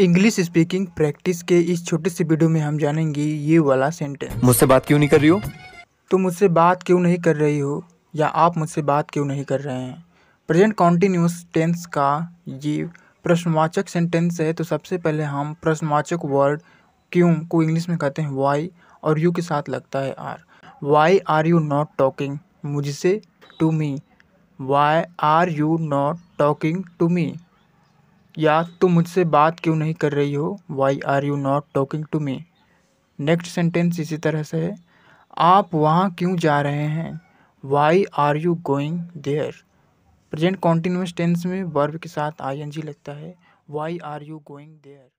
English speaking practice के इस छोटे से वीडियो में हम जानेंगे ये वाला सेंटेंस मुझसे बात क्यों नहीं कर रही हो तुम तो मुझसे बात क्यों नहीं कर रही हो या आप मुझसे बात क्यों नहीं कर रहे हैं प्रेजेंट कॉन्टीन्यूस टेंस का ये प्रश्नवाचक सेंटेंस है तो सबसे पहले हम प्रश्नवाचक वर्ड क्यों को इंग्लिश में कहते हैं वाई और यू के साथ लगता है are why are you not talking मुझसे to me why are you not talking to me या तुम मुझसे बात क्यों नहीं कर रही हो why are you not talking to me next sentence इसी तरह से है आप वहाँ क्यों जा रहे हैं why are you going there present continuous tense में वर्ब के साथ आई एन जी लगता है why are you going there